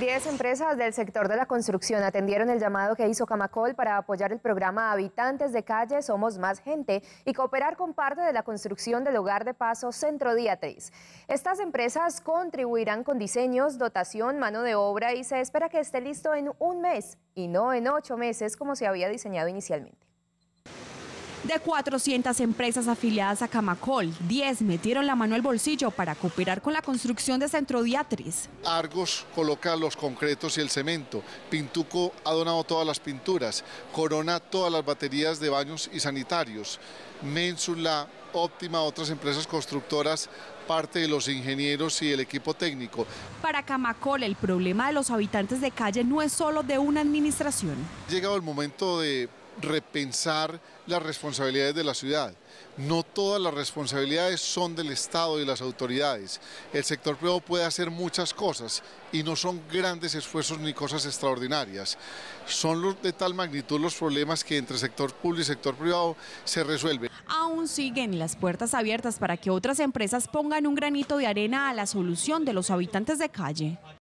Diez empresas del sector de la construcción atendieron el llamado que hizo Camacol para apoyar el programa Habitantes de Calle Somos Más Gente y cooperar con parte de la construcción del hogar de paso Centro Día Estas empresas contribuirán con diseños, dotación, mano de obra y se espera que esté listo en un mes y no en ocho meses como se había diseñado inicialmente. De 400 empresas afiliadas a Camacol, 10 metieron la mano al bolsillo para cooperar con la construcción de Centro Diatriz. Argos coloca los concretos y el cemento, Pintuco ha donado todas las pinturas, Corona todas las baterías de baños y sanitarios, Mensula, Óptima, otras empresas constructoras parte de los ingenieros y el equipo técnico. Para Camacol, el problema de los habitantes de calle no es solo de una administración. Llegado el momento de repensar las responsabilidades de la ciudad. No todas las responsabilidades son del Estado y las autoridades. El sector privado puede hacer muchas cosas y no son grandes esfuerzos ni cosas extraordinarias. Son de tal magnitud los problemas que entre sector público y sector privado se resuelven. Aún siguen las puertas abiertas para que otras empresas pongan un granito de arena a la solución de los habitantes de calle.